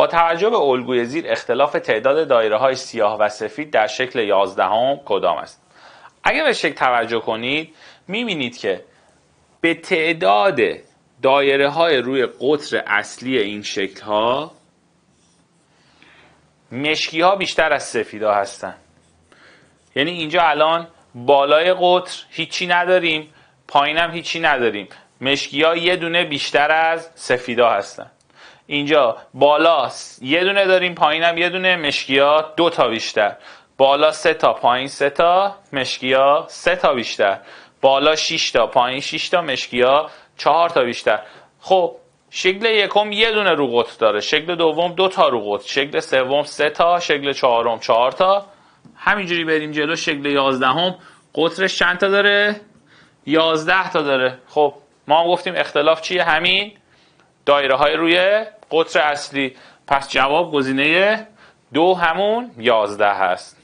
با توجه به الگوی زیر اختلاف تعداد دایره های سیاه و سفید در شکل یازدهم کدام است اگر به شکل توجه کنید میبینید که به تعداد دایره های روی قطر اصلی این شکل ها مشکی ها بیشتر از سفیدا هستن یعنی اینجا الان بالای قطر هیچی نداریم پایینم هیچی نداریم مشکی ها یه دونه بیشتر از سفیدا هستن اینجا بالاست یه دونه داریم پایینم یه دونه مشکیا دو تا بیشتر بالا سه تا پایین سه تا مشکیا سه تا بیشتر بالا 6 تا پایین 6 تا مشکیا چهار تا بیشتر خب شکل یکم یه دونه روقط داره شکل دوم دو تا روقط شکل سوم سه تا شکل چهارم چهار تا همینجوری بریم جلو شکل یازدهم قطرش چند تا داره یازده تا داره خب ما هم گفتیم اختلاف چیه همین دایره های روی قطر اصلی پس جواب گزینه دو همون یازده هست